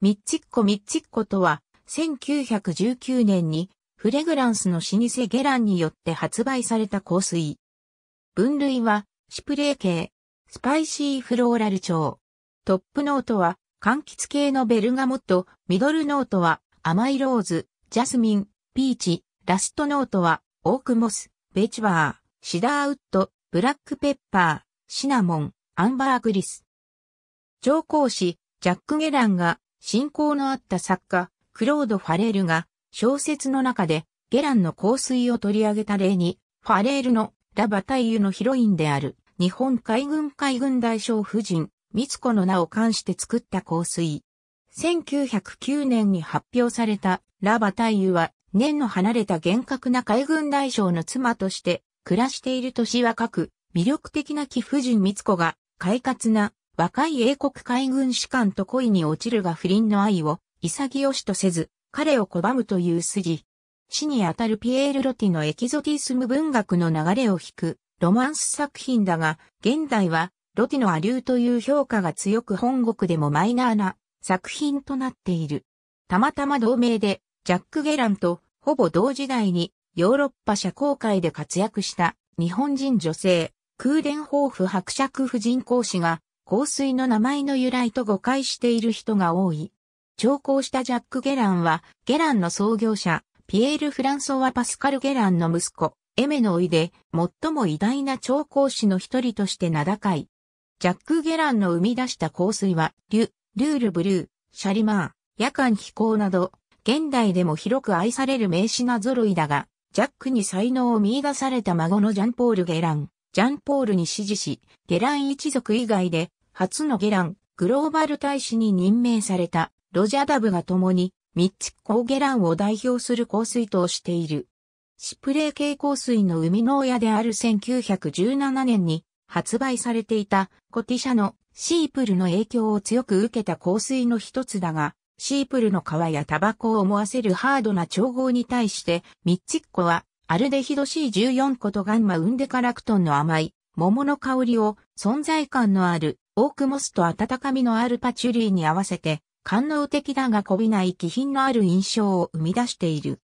ミッチッコミッチッコとは、1919年にフレグランスの老舗ゲランによって発売された香水。分類は、シプレー系、スパイシーフローラル調。トップノートは、柑橘系のベルガモット、ミドルノートは、甘いローズ、ジャスミン、ピーチ、ラストノートは、オークモス、ベチバー、シダーウッド、ブラックペッパー、シナモン、アンバーグリス。上皇使、ジャック・ゲランが信仰のあった作家、クロード・ファレールが、小説の中で、ゲランの香水を取り上げた例に、ファレールのラバタイユのヒロインである、日本海軍海軍大将夫人、三つ子の名を冠して作った香水。1909年に発表されたラバタイユは、年の離れた厳格な海軍大将の妻として暮らしている年若く、魅力的な貴婦人三つ子が、快活な若い英国海軍士官と恋に落ちるが不倫の愛を潔しとせず、彼を拒むという筋。死にあたるピエール・ロティのエキゾティスム文学の流れを引くロマンス作品だが、現代はロティのアリューという評価が強く本国でもマイナーな作品となっている。たまたま同名でジャック・ゲランとほぼ同時代にヨーロッパ社交界で活躍した日本人女性、空伝豊富伯爵夫人講師が香水の名前の由来と誤解している人が多い。調香したジャック・ゲランは、ゲランの創業者、ピエール・フランソワ・パスカル・ゲランの息子、エメノイで、最も偉大な調香師の一人として名高い。ジャック・ゲランの生み出した香水は、リュ、ルール・ブルー、シャリマー、夜間飛行など、現代でも広く愛される名品揃いだが、ジャックに才能を見出された孫のジャンポール・ゲラン、ジャンポールに支持し、ゲラン一族以外で初のゲラン、グローバル大使に任命されたロジャダブが共に、ミッチコゲランを代表する香水としている。シプレー系香水の生みの親である1917年に発売されていたコティシャのシープルの影響を強く受けた香水の一つだが、シープルの皮やタバコを思わせるハードな調合に対してミッチッコはアルデヒド C14 個とガンマウンデカラクトンの甘い桃の香りを存在感のあるオークモスと温かみのあるパチュリーに合わせて、官能的だが媚びない気品のある印象を生み出している。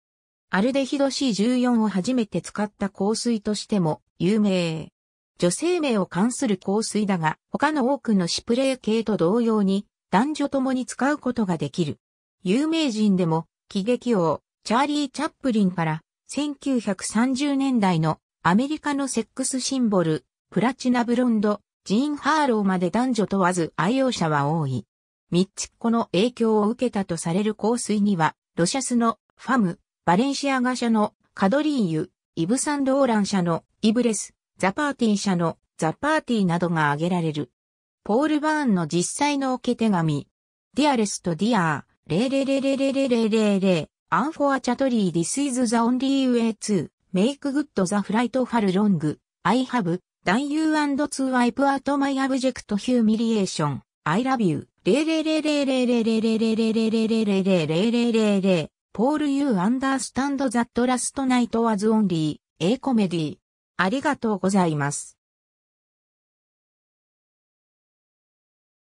アルデヒド C14 を初めて使った香水としても有名。女性名を関する香水だが、他の多くのシプレー系と同様に、男女共に使うことができる。有名人でも、喜劇王、チャーリー・チャップリンから、1930年代のアメリカのセックスシンボル、プラチナブロンド、ジーン・ハーローまで男女問わず愛用者は多い。ミッチッコの影響を受けたとされる香水には、ロシャスのファム、バレンシアガ社のカドリーユ、イブ・サンローラン社のイブレス、ザパーティー社のザパーティーなどが挙げられる。ポール・バーンの実際の受け手紙。ディアレスとディアー、0レ0レ0レ0レ0アンフォアチャトリーディスイズザオンリーウェイツーメイクグッドザフライトファルロングアイハブ Die You and To Wipe Out My Abject Humiliation I Love You レレレ0レ0レ0レ0レ0レ0レ0レ0ポール・ユー・アンダースタンド・ザット・ラスト・ナイト・ n ズ・オンリー、A only a s comedy. ありがとうございます。